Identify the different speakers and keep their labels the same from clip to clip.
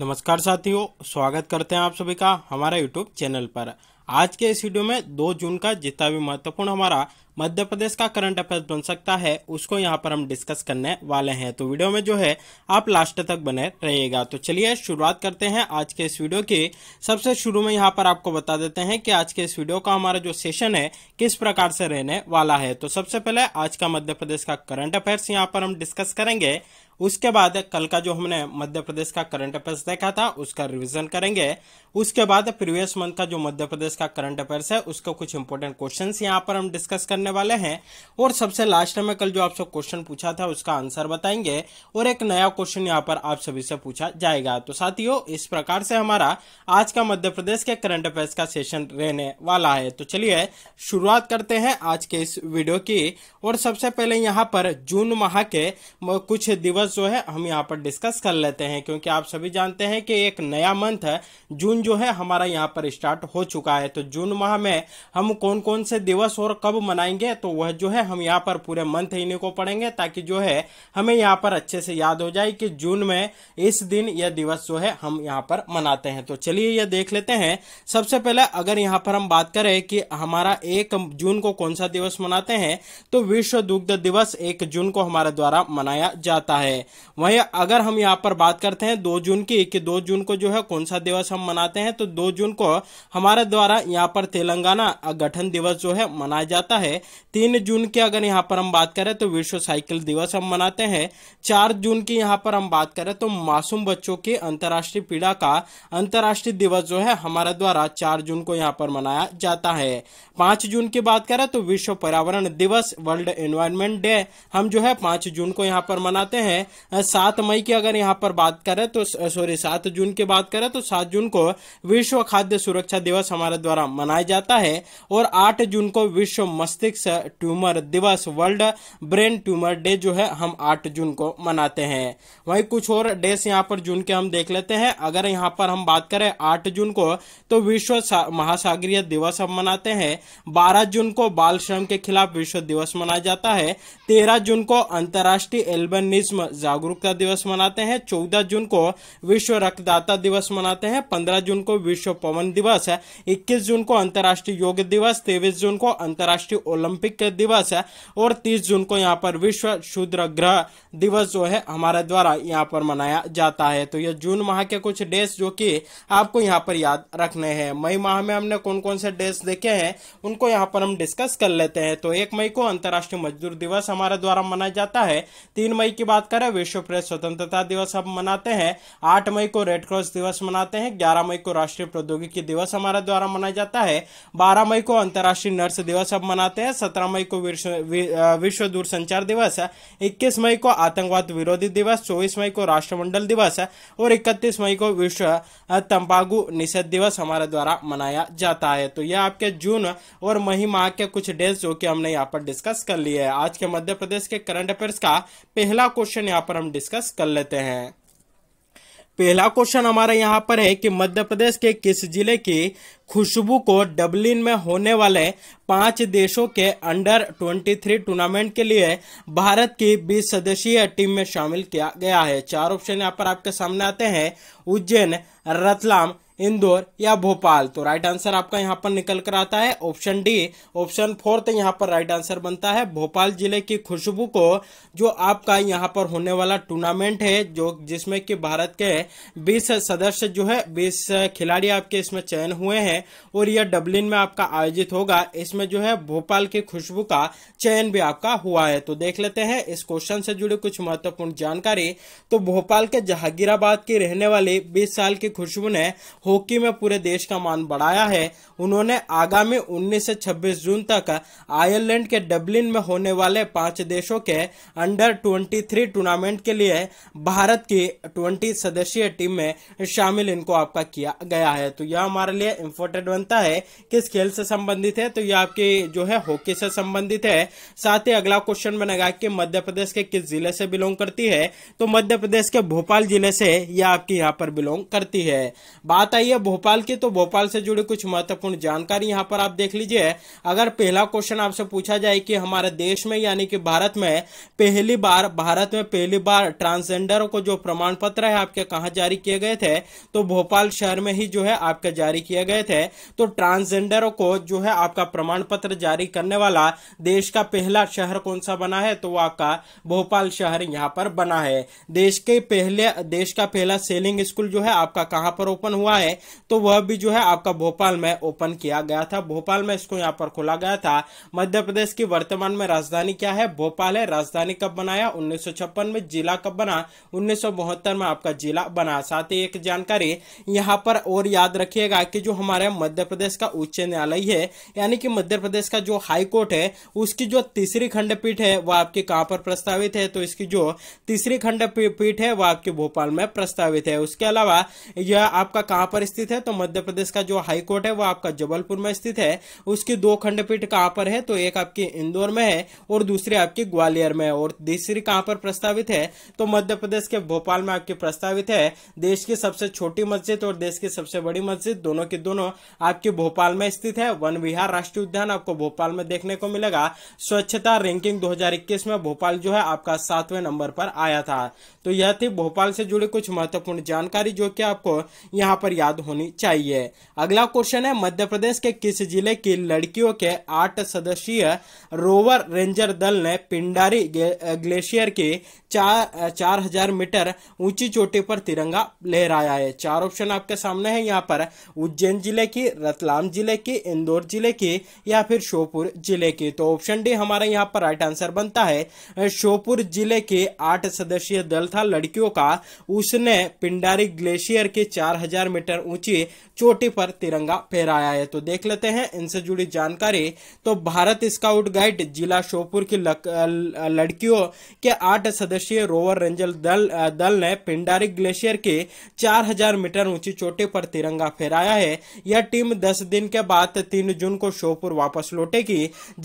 Speaker 1: नमस्कार साथियों स्वागत करते हैं आप सभी का हमारा यूट्यूब चैनल पर आज के इस वीडियो में 2 जून का जितना भी महत्वपूर्ण हमारा मध्य प्रदेश का करंट अफेयर्स बन सकता है उसको यहाँ पर हम डिस्कस करने वाले हैं तो वीडियो में जो है आप लास्ट तक बने रहिएगा तो चलिए शुरुआत करते हैं आज के इस वीडियो की सबसे शुरू में यहाँ पर आपको बता देते हैं कि आज के इस वीडियो का हमारा जो सेशन है किस प्रकार से रहने वाला है तो सबसे पहले आज का मध्य प्रदेश का करंट अफेयर्स यहाँ पर हम डिस्कस करेंगे उसके बाद कल का जो हमने मध्य प्रदेश का करंट अफेयर्स देखा था उसका रिवीजन करेंगे उसके बाद प्रीवियस मंथ का जो मध्य प्रदेश का करंट अफेयर्स है उसका कुछ इंपोर्टेंट क्वेश्चंस यहाँ पर हम डिस्कस करने करने वाले हैं और सबसे लास्ट में कल जो आपसे क्वेश्चन पूछा था उसका आंसर बताएंगे और एक नया क्वेश्चन यहाँ पर आप सभी से पूछा जाएगा तो साथियों इस प्रकार से हमारा आज का मध्य प्रदेश के करंट अफेयर्स का सेशन रहने वाला है तो चलिए शुरुआत करते हैं आज के इस वीडियो की और सबसे पहले यहाँ पर जून माह के कुछ दिवस जो है हम यहाँ पर डिस्कस कर लेते हैं क्योंकि आप सभी जानते हैं कि एक नया मंथ है जून जो है हमारा यहाँ पर स्टार्ट हो चुका है तो जून माह में हम कौन कौन से दिवस और कब मनाएंगे पढ़ेंगे तो वह जो है हम यहाँ पर पूरे मंथ इन्हीं को पढ़ेंगे ताकि जो है हमें यहाँ पर अच्छे से याद हो जाए कि जून में इस दिन यह दिवस जो है हम यहाँ पर मनाते हैं तो चलिए यह देख लेते हैं सबसे पहले अगर यहाँ पर हम बात करें कि हमारा एक जून को कौन सा दिवस मनाते हैं तो विश्व दुग्ध दिवस एक जून को हमारे द्वारा मनाया जाता है वही अगर हम यहाँ पर बात करते हैं दो जून की कि दो जून को जो है कौन सा दिवस हम मनाते हैं तो दो जून को हमारे द्वारा यहाँ पर तेलंगाना गठन दिवस जो है मनाया जाता है तीन जून की अगर यहाँ पर हम बात करें तो विश्व साइकिल दिवस हम मनाते हैं चार जून की यहाँ पर हम बात करें तो मासूम बच्चों के अंतर्राष्ट्रीय पीड़ा का अंतर्राष्ट्रीय दिवस जो है हमारे द्वारा चार जून को यहाँ पर मनाया जाता है पांच जून की बात करें तो विश्व पर्यावरण दिवस वर्ल्ड एनवायरमेंट डे हम जो है पांच जून को यहाँ पर मनाते हैं सात मई की अगर यहाँ पर बात करें तो सॉरी सात जून की बात करें तो सात जून को विश्व खाद्य सुरक्षा दिवस हमारे द्वारा मनाया जाता है और आठ जून को विश्व मस्तिष्क सिक्स ट्यूमर दिवस वर्ल्ड ब्रेन ट्यूमर डे जो है हम आठ जून को मनाते हैं वहीं कुछ और डेज यहाँ पर जून के हम देख लेते हैं अगर यहाँ पर हम बात करें आठ जून को तो विश्व महासागरीय दिवस हम मनाते हैं बारह जून को बाल श्रम के खिलाफ विश्व दिवस मनाया जाता है तेरह जून को अंतर्राष्ट्रीय एल्बनिज्म जागरूकता दिवस मनाते हैं चौदह जून को विश्व रक्तदाता दिवस मनाते हैं पंद्रह जून को विश्व पवन दिवस इक्कीस जून को अंतर्राष्ट्रीय योग दिवस तेईस जून को अंतर्राष्ट्रीय ओलंपिक के दिवस है और 30 जून को यहाँ पर विश्व शूद्र ग्रह दिवस जो है हमारे द्वारा यहाँ पर मनाया जाता है तो ये जून माह के कुछ डेस जो कि आपको यहाँ पर याद रखने हैं मई माह में हमने कौन कौन से डेट्स देखे हैं उनको यहाँ पर हम डिस्कस कर लेते हैं तो एक मई को अंतर्राष्ट्रीय मजदूर दिवस हमारे द्वारा मनाया जाता है तीन मई की बात करें विश्व प्रेस स्वतंत्रता दिवस हम मनाते हैं आठ मई को रेडक्रॉस दिवस मनाते हैं ग्यारह मई को राष्ट्रीय प्रौद्योगिकी दिवस हमारे द्वारा मनाया जाता है बारह मई को अंतर्राष्ट्रीय नर्स दिवस हम मनाते हैं है सत्रह मई को विश्व दूरसंचार दिवस है इक्कीस मई को आतंकवाद विरोधी दिवस चौबीस मई को राष्ट्रमंडल दिवस है और इकतीस मई को विश्व तंबाकू निषेध दिवस हमारे द्वारा मनाया जाता है तो यह आपके जून और मई माह के कुछ डेज जो कि हमने यहाँ पर डिस्कस कर लिए है आज के मध्य प्रदेश के करंट अफेयर्स का पहला क्वेश्चन यहाँ पर हम डिस्कस कर लेते हैं पहला क्वेश्चन हमारा यहाँ पर है कि मध्य प्रदेश के किस जिले की खुशबू को डबलिन में होने वाले पांच देशों के अंडर 23 टूर्नामेंट के लिए भारत की 20 सदस्यीय टीम में शामिल किया गया है चार ऑप्शन यहाँ पर आपके सामने आते हैं उज्जैन रतलाम इंदौर या भोपाल तो राइट आंसर आपका यहाँ पर निकल कर आता है ऑप्शन डी ऑप्शन फोर्थ यहाँ पर राइट आंसर बनता है भोपाल जिले की खुशबू को जो आपका यहाँ पर होने वाला टूर्नामेंट है जो जिसमें कि भारत के 20 सदस्य जो है 20 खिलाड़ी आपके इसमें चयन हुए हैं और यह डबलिन में आपका आयोजित होगा इसमें जो है भोपाल की खुशबू का चयन भी आपका हुआ है तो देख लेते हैं इस क्वेश्चन से जुड़ी कुछ महत्वपूर्ण जानकारी तो भोपाल के जहांगीराबाद की रहने वाली बीस साल की खुशबू ने हॉकी में पूरे देश का मान बढ़ाया है उन्होंने आगामी 19 से 26 जून तक आयरलैंड के डब्लिन में होने वाले पांच देशों के अंडर 23 टूर्नामेंट के लिए भारत की 20 सदस्यीय टीम में शामिल इनको आपका किया गया है तो यह हमारे लिए इम्पोर्टेंट बनता है किस खेल से संबंधित है तो यह आपकी जो है हॉकी से संबंधित है साथ ही अगला क्वेश्चन बनेगा कि मध्य प्रदेश के किस जिले से बिलोंग करती है तो मध्य प्रदेश के भोपाल जिले से यह आपकी यहाँ पर बिलोंग करती है बात बताइए भोपाल की तो भोपाल से जुड़ी कुछ महत्वपूर्ण जानकारी यहाँ पर आप देख लीजिए अगर पहला क्वेश्चन आपसे पूछा जाए कि हमारे देश में यानी कि भारत में पहली बार भारत में पहली बार ट्रांसजेंडर को जो प्रमाण पत्र है आपके कहा जारी किए गए थे तो भोपाल शहर में ही जो है आपके जारी किए गए थे तो ट्रांसजेंडर को जो है आपका प्रमाण पत्र जारी करने वाला देश का पहला शहर कौन सा बना है तो वो आपका भोपाल शहर यहाँ पर बना है देश के पहले देश का पहला सेलिंग स्कूल जो है आपका कहां पर ओपन हुआ है है तो वह भी जो है आपका भोपाल में ओपन किया गया था भोपाल में इसको यहाँ पर खोला गया था मध्य प्रदेश की वर्तमान में राजधानी क्या है भोपाल है राजधानी कब बनाया उन्नीस में जिला कब बना उन्नीस में आपका जिला बना साथ ही एक जानकारी यहाँ पर और याद रखिएगा कि जो हमारे मध्य प्रदेश का उच्च न्यायालय है यानी कि मध्य प्रदेश का जो हाई कोर्ट है उसकी जो तीसरी खंडपीठ है वह आपके कहां पर प्रस्तावित है तो इसकी जो तीसरी खंडपीठ है वह आपके भोपाल में प्रस्तावित है उसके अलावा यह आपका कहां पर पर स्थित है तो मध्य प्रदेश का जो हाईकोर्ट है वो आपका जबलपुर में स्थित है उसकी दो खंडपीठ कहाँ पर है तो एक आपके इंदौर में है और दूसरी आपकी ग्वालियर में है और तीसरी कहाँ पर प्रस्तावित है तो मध्य प्रदेश के भोपाल में आपकी प्रस्तावित है देश की सबसे छोटी मस्जिद और देश की सबसे बड़ी मस्जिद दोनों की दोनों आपके भोपाल में स्थित है वन विहार राष्ट्रीय उद्यान आपको भोपाल में देखने को मिलेगा स्वच्छता रैंकिंग 2021 में भोपाल जो है आपका सातवें नंबर पर आया था तो यह थी भोपाल से जुड़ी कुछ महत्वपूर्ण जानकारी जो कि आपको यहाँ पर याद होनी चाहिए अगला क्वेश्चन है मध्य प्रदेश के किस जिले की लड़कियों के आठ सदस्यीय रोवर रेंजर दल ने पिंडारी ग्लेशियर के चार हजार मीटर ऊंची चोटी पर तिरंगा लहराया है चार ऑप्शन आपके सामने है यहाँ पर उज्जैन जिले की रतलाम जिले की इंदौर जिले की या फिर श्योपुर जिले की तो ऑप्शन डी हमारे यहाँ पर राइट आंसर बनता है श्योपुर जिले के आठ सदस्यीय दल था लड़कियों का उसने पिंडारी ग्लेशियर के चार हजार मीटर मीटर ऊंची चोटी पर तिरंगा फहराया है तो देख लेते हैं इनसे जुड़ी जानकारी तो भारत स्काउट गाइड जिला शोपुर की लड़कियों के आठ सदस्यीय रोवर रेंजल दल दल ने पिंडारी ग्लेशियर के 4000 मीटर ऊंची चोटी पर तिरंगा फहराया है यह टीम 10 दिन के बाद 3 जून को शोपुर वापस लौटेगी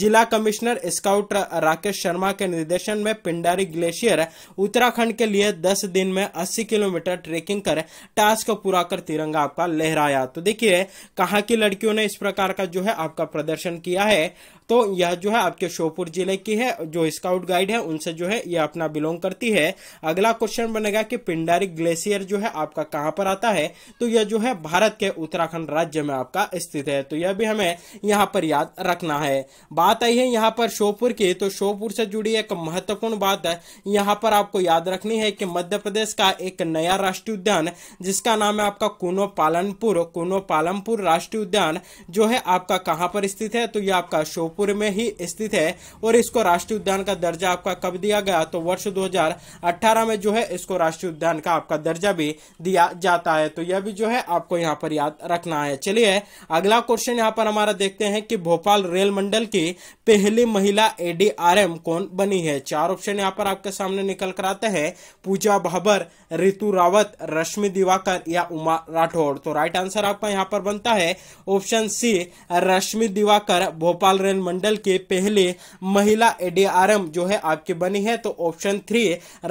Speaker 1: जिला कमिश्नर स्काउट राकेश शर्मा के निर्देशन में पिंडारी ग्लेशियर उत्तराखंड के लिए 10 दिन में 80 किलोमीटर ट्रेकिंग कर टास्क पूरा कर तिरंगा तिरंगा आपका लहराया तो देखिए कहा की लड़कियों ने इस प्रकार का जो है आपका प्रदर्शन किया है तो यह जो है आपके शोपुर जिले की है जो स्काउट गाइड है उनसे जो है यह अपना बिलोंग करती है अगला क्वेश्चन बनेगा कि पिंडारी ग्लेशियर जो है आपका कहां पर आता है तो यह जो है भारत के उत्तराखंड राज्य में आपका स्थित है तो यह भी हमें यहाँ पर याद रखना है बात आई है यहाँ पर शोपुर की तो शोपुर से जुड़ी एक महत्वपूर्ण बात है यहाँ पर आपको याद रखनी है कि मध्य प्रदेश का एक नया राष्ट्रीय उद्यान जिसका नाम है आपका कुनो पालनपुर कुनो पालमपुर राष्ट्रीय उद्यान जो है आपका कहां पर स्थित है तो यह आपका शोपुर जयपुर में ही स्थित है और इसको राष्ट्रीय उद्यान का दर्जा आपका कब दिया गया तो वर्ष 2018 में जो है इसको राष्ट्रीय उद्यान का आपका दर्जा भी दिया जाता है तो यह भी जो है आपको यहाँ पर याद रखना है चलिए अगला क्वेश्चन यहाँ पर हमारा देखते हैं कि भोपाल रेल मंडल की पहली महिला एडीआरएम कौन बनी है चार ऑप्शन यहाँ पर आपके सामने निकल कर आते हैं पूजा भाबर ऋतु रावत रश्मि दिवाकर या उमा राठौड़ तो राइट आंसर आपका यहाँ पर बनता है option C Rashmi Diwakar Bhopal rail मंडल के पहले महिला एडीआरएम जो है आपके बनी है तो ऑप्शन थ्री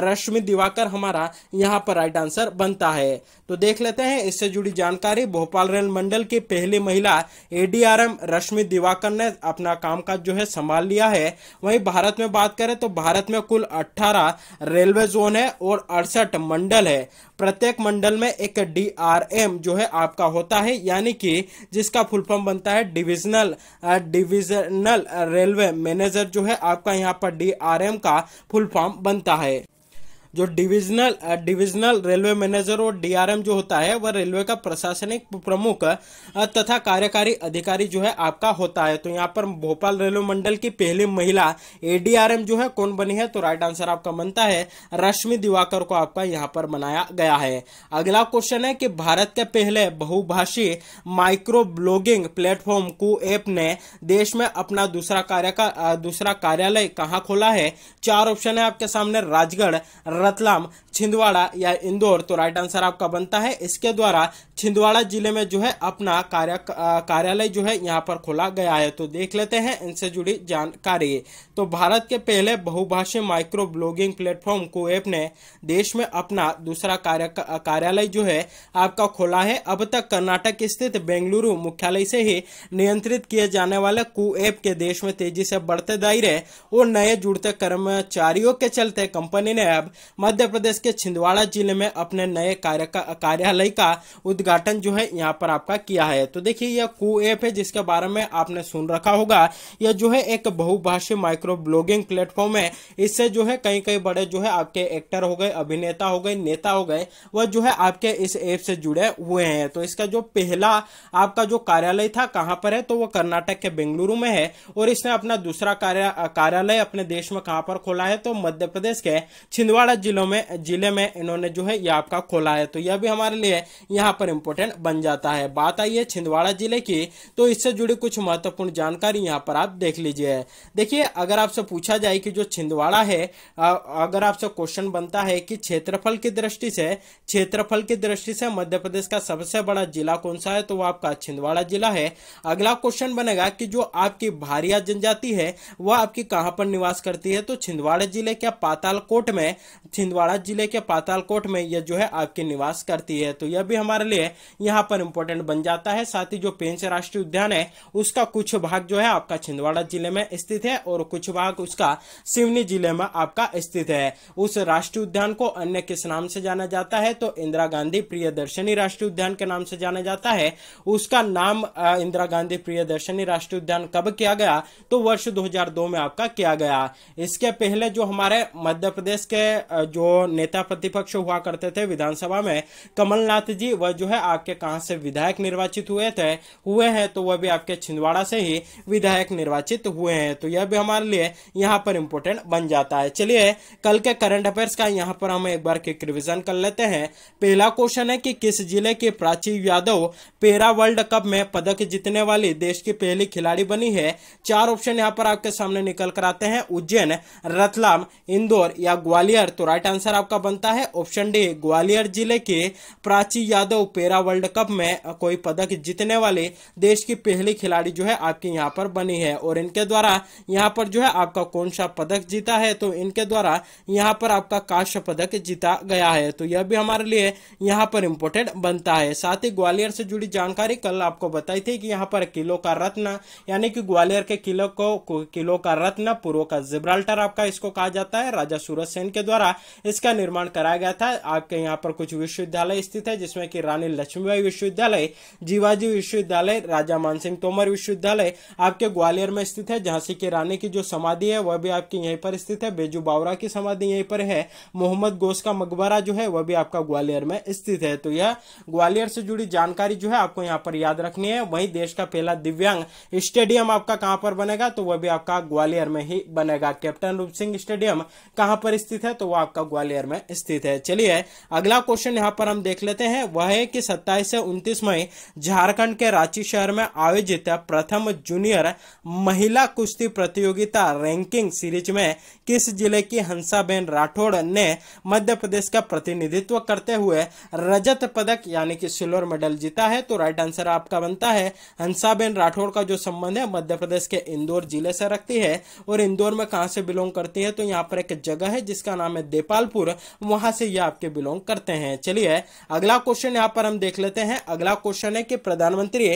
Speaker 1: रश्मि दिवाकर हमारा यहाँ पर राइट आंसर बनता है तो देख लेते हैं इससे जुड़ी जानकारी भोपाल रेल मंडल के पहले महिला एडीआरएम रश्मि दिवाकर ने अपना कामकाज जो है संभाल लिया है वहीं भारत में बात करें तो भारत में कुल 18 रेलवे जोन है और अड़सठ मंडल है प्रत्येक मंडल में एक डीआरएम जो है आपका होता है यानी कि जिसका फुलफॉर्म बनता है डिविजनल डिविजन मंडल रेलवे मैनेजर जो है आपका यहाँ पर डी का फुल फॉर्म बनता है जो डिविजनल डिविजनल रेलवे मैनेजर और डीआरएम जो होता है वह रेलवे का प्रशासनिक प्रमुख तथा कार्यकारी अधिकारी जो है आपका होता है तो यहाँ पर भोपाल रेलवे मंडल की पहली महिला एडीआरएम जो है कौन बनी है तो राइट आंसर आपका बनता है रश्मि दिवाकर को आपका यहाँ पर बनाया गया है अगला क्वेश्चन है कि भारत के पहले बहुभाषी micro blogging platform Koo app ने देश में अपना दूसरा कार्य का दूसरा कार्यालय कहाँ खोला है चार ऑप्शन है आपके सामने राजगढ़ रतलाम छिंदवाड़ा या इंदौर तो राइट आंसर आपका बनता है इसके द्वारा छिंदवाड़ा जिले में जो है अपना कार्य कार्यालय जो है यहाँ पर खोला गया है तो देख लेते हैं इनसे जुड़ी जानकारी तो भारत के पहले बहुभाषी micro blogging platform Koo app ने देश में अपना दूसरा कार्य कार्यालय जो है आपका खोला है अब तक कर्नाटक स्थित बेंगलुरु मुख्यालय से ही नियंत्रित किए जाने वाले कु ऐप के देश में तेजी से बढ़ते दायरे और नए जुड़ते कर्मचारियों के चलते कंपनी ने अब मध्य प्रदेश के छिंदवाड़ा जिले में अपने नए कार्य का कार्यालय का उद्घाटन जो है यहाँ पर आपका किया है तो देखिए यह कू ऐप है जिसके बारे में आपने सुन रखा होगा यह जो है एक बहुभाषी माइक्रो ब्लॉगिंग प्लेटफॉर्म है इससे जो है कई कई बड़े जो है आपके एक्टर हो गए अभिनेता हो गए नेता हो गए वह जो है आपके इस ऐप से जुड़े हुए हैं तो इसका जो पहला आपका जो कार्यालय था कहाँ पर है तो वो कर्नाटक के बेंगलुरु में है और इसने अपना दूसरा कार्यालय अपने देश में कहाँ पर खोला है तो मध्य प्रदेश के छिंदवाड़ा जिलों में जिले में इन्होंने जो है यह आपका खोला है तो यह भी हमारे लिए यहाँ पर इम्पोर्टेंट बन जाता है बात आई है छिंदवाड़ा जिले की तो इससे जुड़ी कुछ महत्वपूर्ण जानकारी यहाँ पर आप देख लीजिए देखिए अगर आपसे पूछा जाए कि जो छिंदवाड़ा है अगर आपसे क्वेश्चन बनता है कि क्षेत्रफल की दृष्टि से क्षेत्रफल की दृष्टि से मध्य प्रदेश का सबसे बड़ा जिला कौन सा है तो वो आपका छिंदवाड़ा जिला है अगला क्वेश्चन बनेगा कि जो आपकी भारिया जनजाति है वह आपकी कहाँ पर निवास करती है तो छिंदवाड़ा जिले के पातालकोट में छिंदवाड़ा जिले के पातालकोट में यह जो है आपके निवास करती है तो यह भी हमारे लिए यहाँ पर इम्पोर्टेंट बन जाता है साथ ही जो पेंच राष्ट्रीय उद्यान है उसका कुछ भाग जो है आपका छिंदवाड़ा जिले में स्थित है और कुछ भाग उसका सिवनी जिले में आपका स्थित है उस राष्ट्रीय उद्यान को अन्य किस नाम से जाना जाता है तो इंदिरा गांधी दर्शनी राष्ट्रीय उद्यान के नाम से जाना जाता है उसका नाम इंदिरा गांधी प्रियदर्शनी राष्ट्रीय उद्यान कब किया गया तो वर्ष 2002 में आपका किया गया इसके पहले जो हमारे मध्य प्रदेश के जो नेता प्रतिपक्ष हुआ करते थे विधानसभा में कमलनाथ जी वह जो है आपके कहाँ से विधायक निर्वाचित हुए थे हुए हैं तो वह भी आपके छिंदवाड़ा से ही विधायक निर्वाचित हुए हैं तो यह भी हमारे लिए यहाँ पर इम्पोर्टेंट बन जाता है चलिए कल के करंट अफेयर्स का यहाँ पर हम एक बार क्विक रिविजन कर लेते हैं पहला क्वेश्चन है कि किस जिले के प्राची यादव पेरा वर्ल्ड कप में पदक जीतने वाली देश की पहली खिलाड़ी बनी है चार ऑप्शन यहाँ पर आपके सामने निकल कर आते हैं उज्जैन रतलाम इंदौर या ग्वालियर तो तो राइट आंसर आपका बनता है ऑप्शन डी ग्वालियर जिले के प्राची यादव पेरा वर्ल्ड कप में कोई पदक जीतने वाले देश की पहली खिलाड़ी जो है आपके यहाँ पर बनी है और इनके द्वारा यहाँ पर जो है आपका कौन सा पदक जीता है तो इनके द्वारा यहाँ पर आपका काश्य पदक जीता गया है तो यह भी हमारे लिए यहाँ पर इम्पोर्टेंट बनता है साथ ही ग्वालियर से जुड़ी जानकारी कल आपको बताई थी कि यहाँ पर किलो का रत्न यानी कि ग्वालियर के किलो को किलो का रत्न पूर्व का जिब्राल्टर आपका इसको कहा जाता है राजा सूरज सेन के द्वारा द्वारा इसका निर्माण कराया गया था आपके यहाँ पर कुछ विश्वविद्यालय स्थित है जिसमें कि रानी लक्ष्मीबाई विश्वविद्यालय जीवाजी विश्वविद्यालय राजा मानसिंह तोमर विश्वविद्यालय आपके ग्वालियर में स्थित है झांसी की रानी की जो समाधि है वह भी आपकी यहीं पर स्थित है बेजू बावरा की समाधि यहीं पर है मोहम्मद गोस का मकबरा जो है वह भी आपका ग्वालियर में स्थित है तो यह ग्वालियर से जुड़ी जानकारी जो है आपको यहाँ पर याद रखनी है वहीं देश का पहला दिव्यांग स्टेडियम आपका कहाँ पर बनेगा तो वह भी आपका ग्वालियर में ही बनेगा कैप्टन रूप सिंह स्टेडियम कहाँ पर स्थित है तो वह आपका ग्वालियर में स्थित है चलिए अगला क्वेश्चन यहाँ पर हम देख लेते हैं वह है कि सत्ताईस से उनतीस मई झारखंड के रांची शहर में आयोजित प्रथम जूनियर महिला कुश्ती प्रतियोगिता रैंकिंग सीरीज में किस जिले की हंसाबेन राठौड़ ने मध्य प्रदेश का प्रतिनिधित्व करते हुए रजत पदक यानी कि सिल्वर मेडल जीता है तो राइट आंसर आपका बनता है हंसाबेन राठौड़ का जो संबंध है मध्य प्रदेश के इंदौर जिले से रखती है और इंदौर में कहा से बिलोंग करती है तो यहाँ पर एक जगह है जिसका नाम है देपालपुर वहां से ये आपके बिलोंग करते हैं चलिए अगला क्वेश्चन यहाँ पर हम देख लेते हैं अगला क्वेश्चन है कि प्रधानमंत्री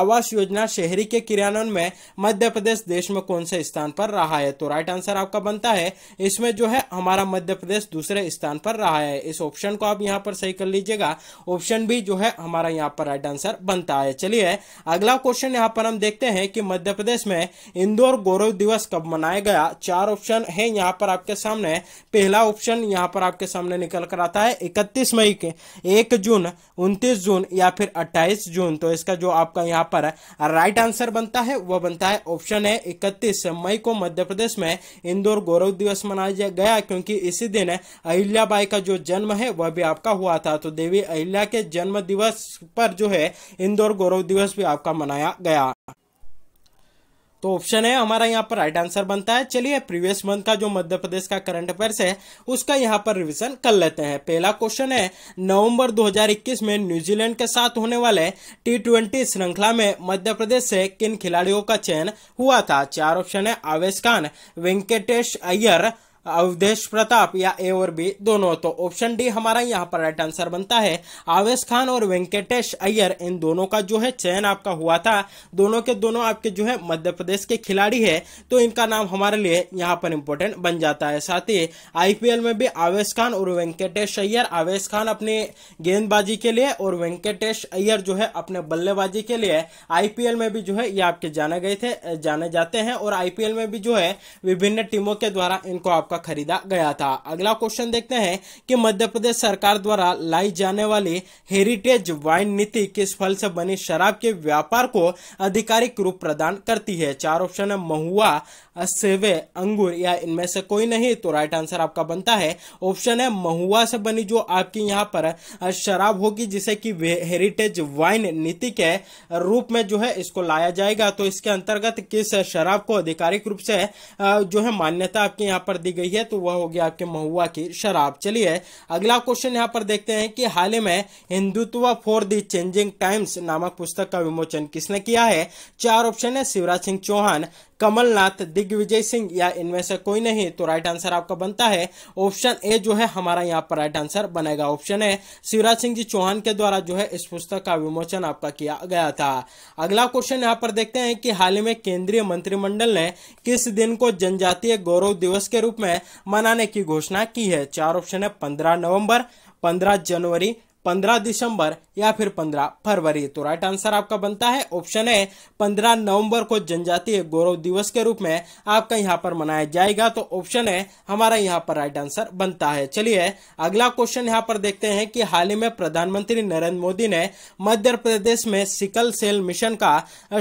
Speaker 1: आवास योजना शहरी के क्रियान्वयन में मध्य प्रदेश देश में कौन से स्थान पर रहा है तो राइट आंसर आपका बनता है इसमें जो है हमारा मध्य प्रदेश दूसरे स्थान पर रहा है इस ऑप्शन को आप यहाँ पर सही कर लीजिएगा ऑप्शन भी जो है हमारा यहाँ पर राइट आंसर बनता है चलिए अगला क्वेश्चन यहाँ पर हम देखते हैं कि मध्य प्रदेश में इंदौर गौरव दिवस कब मनाया गया चार ऑप्शन है यहाँ पर आपके सामने पहला ऑप्शन ऑप्शन यहाँ पर आपके सामने निकल कर आता है इकतीस मई के एक जून उन्तीस जून या फिर अट्ठाईस जून तो इसका जो आपका यहाँ पर राइट आंसर बनता है वह बनता है ऑप्शन है इकतीस मई को मध्य प्रदेश में इंदौर गौरव दिवस मनाया गया क्योंकि इसी दिन अहिल्याबाई का जो जन्म है वह भी आपका हुआ था तो देवी अहिल्या के जन्म दिवस पर जो है इंदौर गौरव दिवस भी आपका मनाया गया तो ऑप्शन है हमारा यहाँ पर राइट आंसर बनता है चलिए प्रीवियस मंथ का जो मध्य प्रदेश का करंट अफेयर्स है उसका यहाँ पर रिविजन कर लेते हैं पहला क्वेश्चन है नवंबर 2021 में न्यूजीलैंड के साथ होने वाले टी ट्वेंटी श्रृंखला में मध्य प्रदेश से किन खिलाड़ियों का चयन हुआ था चार ऑप्शन है आवेश खान वेंकटेश अय्यर अवधेश प्रताप या ए और बी दोनों तो ऑप्शन डी हमारा यहाँ पर राइट आंसर बनता है आवेश खान और वेंकटेश अय्यर इन दोनों का जो है चयन आपका हुआ था दोनों के दोनों आपके जो है मध्य प्रदेश के खिलाड़ी है तो इनका नाम हमारे लिए यहाँ पर इम्पोर्टेंट बन जाता है साथ ही आईपीएल में भी आवेश खान और वेंकटेश अय्यर आवेश खान अपने गेंदबाजी के लिए और वेंकटेश अय्यर जो है अपने बल्लेबाजी के लिए आईपीएल में भी जो है ये आपके जाने गए थे जाने जाते हैं और आईपीएल में भी जो है विभिन्न टीमों के द्वारा इनको आप आपका खरीदा गया था अगला क्वेश्चन देखते हैं कि मध्य प्रदेश सरकार द्वारा लाई जाने वाली हेरिटेज वाइन नीति किस फल से बनी शराब के व्यापार को आधिकारिक रूप प्रदान करती है चार ऑप्शन है महुआ सेवे अंगूर या इनमें से कोई नहीं तो राइट आंसर आपका बनता है ऑप्शन है महुआ से बनी जो आपकी यहाँ पर शराब होगी जिसे कि हेरिटेज वाइन नीति के रूप में जो है इसको लाया जाएगा तो इसके अंतर्गत किस शराब को आधिकारिक रूप से जो है मान्यता आपके यहाँ पर दी गई गई है तो वह हो गया आपके महुआ की शराब चलिए अगला क्वेश्चन यहाँ पर देखते हैं कि हाल ही में Hindutva for the changing times नामक पुस्तक का विमोचन किसने किया है चार ऑप्शन है शिवराज सिंह चौहान कमलनाथ दिग्विजय सिंह या इनमें से कोई नहीं तो राइट आंसर आपका बनता है ऑप्शन ए जो है हमारा यहाँ पर राइट आंसर बनेगा ऑप्शन है शिवराज सिंह जी चौहान के द्वारा जो है इस पुस्तक का विमोचन आपका किया गया था अगला क्वेश्चन यहाँ पर देखते हैं कि हाल ही में केंद्रीय मंत्रिमंडल ने किस दिन को जनजातीय गौरव दिवस के रूप में मनाने की घोषणा की है चार ऑप्शन है पंद्रह नवम्बर पंद्रह जनवरी पंद्रह दिसंबर या फिर पंद्रह फरवरी तो राइट आंसर आपका बनता है ऑप्शन है पंद्रह नवंबर को जनजातीय गौरव दिवस के रूप में आपका यहाँ पर मनाया जाएगा तो ऑप्शन है हमारा यहाँ पर राइट आंसर बनता है चलिए अगला क्वेश्चन यहाँ पर देखते हैं कि हाल ही में प्रधानमंत्री नरेंद्र मोदी ने मध्य प्रदेश में सिकल सेल मिशन का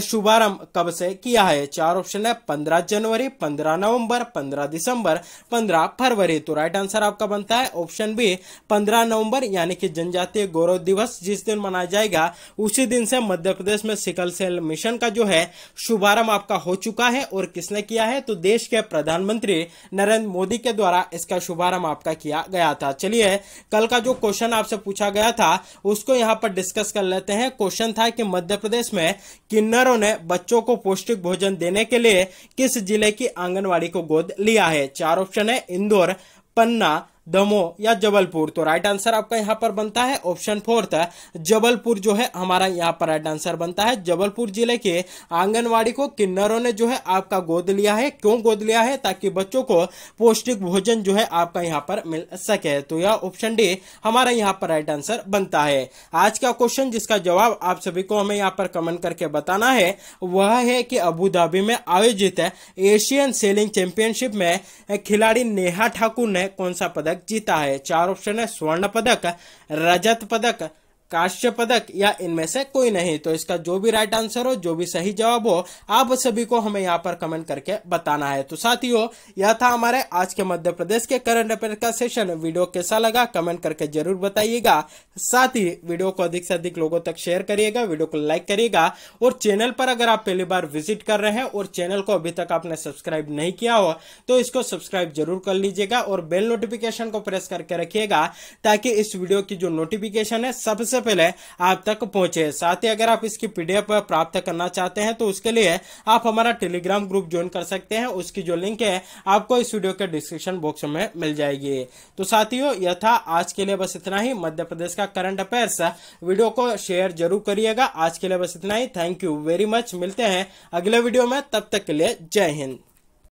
Speaker 1: शुभारंभ कब से किया है चार ऑप्शन है पंद्रह जनवरी पंद्रह नवम्बर पंद्रह दिसंबर पंद्रह फरवरी तो राइट आंसर आपका बनता है ऑप्शन बी पंद्रह नवम्बर यानी कि जनजाति जातीय गौरव दिवस जिस दिन मनाया जाएगा उसी दिन से मध्य प्रदेश में सिकल सेल मिशन का जो है शुभारंभ आपका हो चुका है और किसने किया है तो देश के प्रधानमंत्री नरेंद्र मोदी के द्वारा इसका शुभारंभ आपका किया गया था चलिए कल का जो क्वेश्चन आपसे पूछा गया था उसको यहाँ पर डिस्कस कर लेते हैं क्वेश्चन था कि मध्य प्रदेश में किन्नरों ने बच्चों को पौष्टिक भोजन देने के लिए किस जिले की आंगनवाड़ी को गोद लिया है चार ऑप्शन है इंदौर पन्ना दमो या जबलपुर तो राइट आंसर आपका यहाँ पर बनता है ऑप्शन फोर्थ जबलपुर जो है हमारा यहाँ पर राइट आंसर बनता है जबलपुर जिले के आंगनवाड़ी को किन्नरों ने जो है आपका गोद लिया है क्यों गोद लिया है ताकि बच्चों को पौष्टिक भोजन जो है आपका यहाँ पर मिल सके तो यह ऑप्शन डी हमारा यहाँ पर राइट आंसर बनता है आज का क्वेश्चन जिसका जवाब आप सभी को हमें यहाँ पर कमेंट करके बताना है वह है कि अबूधाबी में आयोजित एशियन सेलिंग चैंपियनशिप में खिलाड़ी नेहा ठाकुर ने कौन सा पदक पदक जीता है चार ऑप्शन है स्वर्ण पदक रजत पदक काश्य पदक या इनमें से कोई नहीं तो इसका जो भी राइट आंसर हो जो भी सही जवाब हो आप सभी को हमें यहाँ पर कमेंट करके बताना है तो साथियों यह था हमारे आज के मध्य प्रदेश के करंट अफेयर का सेशन वीडियो कैसा लगा कमेंट करके जरूर बताइएगा साथ ही वीडियो को अधिक से अधिक लोगों तक शेयर करिएगा वीडियो को लाइक करिएगा और चैनल पर अगर आप पहली बार विजिट कर रहे हैं और चैनल को अभी तक आपने सब्सक्राइब नहीं किया हो तो इसको सब्सक्राइब जरूर कर लीजिएगा और बेल नोटिफिकेशन को प्रेस करके रखिएगा ताकि इस वीडियो की जो नोटिफिकेशन है सबसे पहले आप तक पहुंचे साथ ही अगर आप इसकी पीडीएफ प्राप्त करना चाहते हैं तो उसके लिए आप हमारा टेलीग्राम ग्रुप ज्वाइन कर सकते हैं उसकी जो लिंक है आपको इस वीडियो के डिस्क्रिप्शन बॉक्स में मिल जाएगी तो साथियों यह था आज के लिए बस इतना ही मध्य प्रदेश का करंट अफेयर्स वीडियो को शेयर जरूर करिएगा आज के लिए बस इतना ही थैंक यू वेरी मच मिलते हैं अगले वीडियो में तब तक के लिए जय हिंद